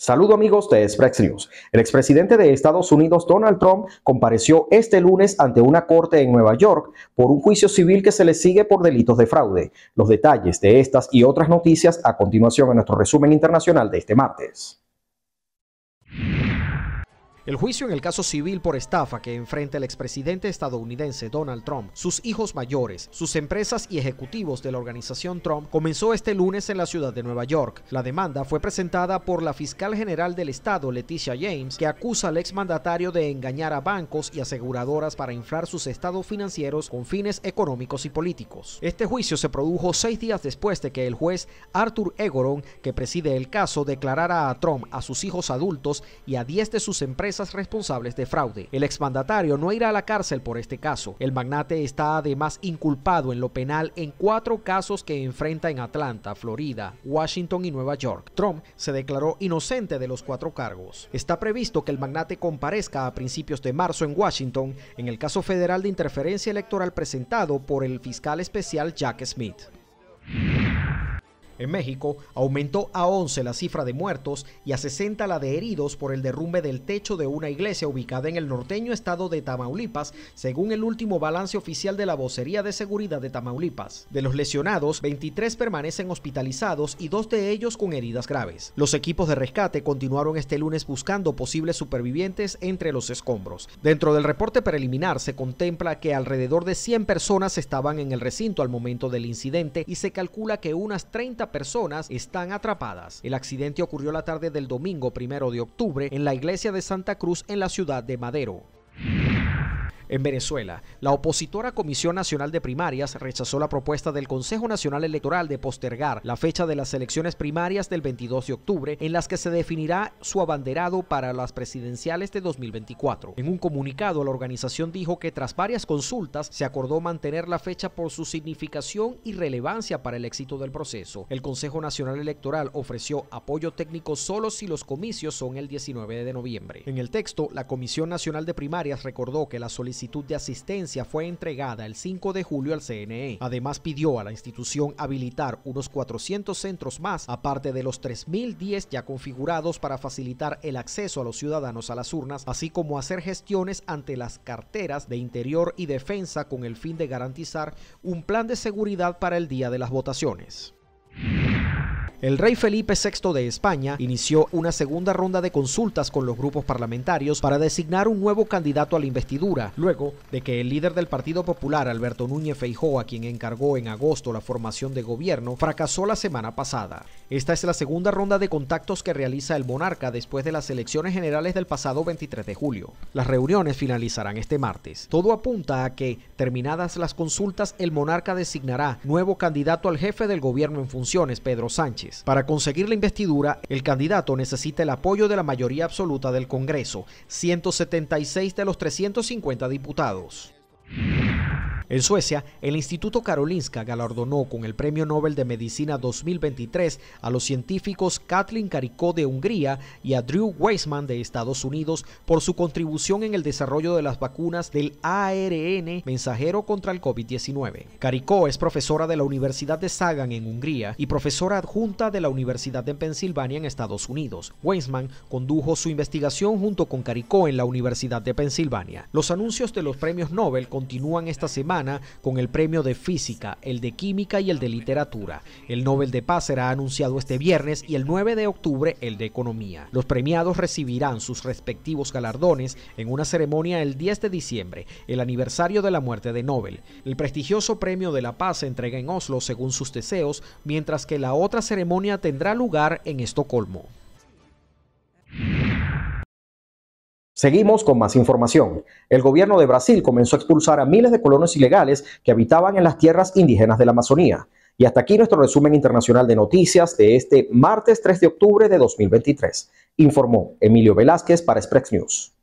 Saludos amigos de Express News. El expresidente de Estados Unidos Donald Trump compareció este lunes ante una corte en Nueva York por un juicio civil que se le sigue por delitos de fraude. Los detalles de estas y otras noticias a continuación en nuestro resumen internacional de este martes. El juicio en el caso civil por estafa que enfrenta el expresidente estadounidense Donald Trump, sus hijos mayores, sus empresas y ejecutivos de la organización Trump comenzó este lunes en la ciudad de Nueva York. La demanda fue presentada por la fiscal general del estado, Leticia James, que acusa al exmandatario de engañar a bancos y aseguradoras para inflar sus estados financieros con fines económicos y políticos. Este juicio se produjo seis días después de que el juez Arthur Egoron, que preside el caso, declarara a Trump, a sus hijos adultos y a diez de sus empresas responsables de fraude. El exmandatario no irá a la cárcel por este caso. El magnate está además inculpado en lo penal en cuatro casos que enfrenta en Atlanta, Florida, Washington y Nueva York. Trump se declaró inocente de los cuatro cargos. Está previsto que el magnate comparezca a principios de marzo en Washington en el caso federal de interferencia electoral presentado por el fiscal especial Jack Smith. En México aumentó a 11 la cifra de muertos y a 60 la de heridos por el derrumbe del techo de una iglesia ubicada en el norteño estado de Tamaulipas, según el último balance oficial de la Vocería de Seguridad de Tamaulipas. De los lesionados, 23 permanecen hospitalizados y dos de ellos con heridas graves. Los equipos de rescate continuaron este lunes buscando posibles supervivientes entre los escombros. Dentro del reporte preliminar se contempla que alrededor de 100 personas estaban en el recinto al momento del incidente y se calcula que unas 30 personas están atrapadas. El accidente ocurrió la tarde del domingo primero de octubre en la iglesia de Santa Cruz en la ciudad de Madero. En Venezuela, la opositora Comisión Nacional de Primarias rechazó la propuesta del Consejo Nacional Electoral de postergar la fecha de las elecciones primarias del 22 de octubre, en las que se definirá su abanderado para las presidenciales de 2024. En un comunicado, la organización dijo que tras varias consultas se acordó mantener la fecha por su significación y relevancia para el éxito del proceso. El Consejo Nacional Electoral ofreció apoyo técnico solo si los comicios son el 19 de noviembre. En el texto, la Comisión Nacional de Primarias recordó que la solicitud solicitud de asistencia fue entregada el 5 de julio al CNE. Además pidió a la institución habilitar unos 400 centros más, aparte de los 3.010 ya configurados para facilitar el acceso a los ciudadanos a las urnas, así como hacer gestiones ante las carteras de interior y defensa con el fin de garantizar un plan de seguridad para el día de las votaciones. El rey Felipe VI de España inició una segunda ronda de consultas con los grupos parlamentarios para designar un nuevo candidato a la investidura, luego de que el líder del Partido Popular, Alberto Núñez feijó a quien encargó en agosto la formación de gobierno, fracasó la semana pasada. Esta es la segunda ronda de contactos que realiza el monarca después de las elecciones generales del pasado 23 de julio. Las reuniones finalizarán este martes. Todo apunta a que, terminadas las consultas, el monarca designará nuevo candidato al jefe del gobierno en funciones, Pedro Sánchez. Para conseguir la investidura, el candidato necesita el apoyo de la mayoría absoluta del Congreso, 176 de los 350 diputados. En Suecia, el Instituto Karolinska galardonó con el Premio Nobel de Medicina 2023 a los científicos Kathleen Caricó de Hungría y a Drew Weissman de Estados Unidos por su contribución en el desarrollo de las vacunas del ARN mensajero contra el COVID-19. Caricó es profesora de la Universidad de Sagan en Hungría y profesora adjunta de la Universidad de Pensilvania en Estados Unidos. Weissman condujo su investigación junto con Caricó en la Universidad de Pensilvania. Los anuncios de los premios Nobel continúan esta semana con el premio de Física, el de Química y el de Literatura. El Nobel de Paz será anunciado este viernes y el 9 de octubre el de Economía. Los premiados recibirán sus respectivos galardones en una ceremonia el 10 de diciembre, el aniversario de la muerte de Nobel. El prestigioso Premio de la Paz se entrega en Oslo según sus deseos, mientras que la otra ceremonia tendrá lugar en Estocolmo. Seguimos con más información. El gobierno de Brasil comenzó a expulsar a miles de colonos ilegales que habitaban en las tierras indígenas de la Amazonía. Y hasta aquí nuestro resumen internacional de noticias de este martes 3 de octubre de 2023. Informó Emilio Velázquez para Express News.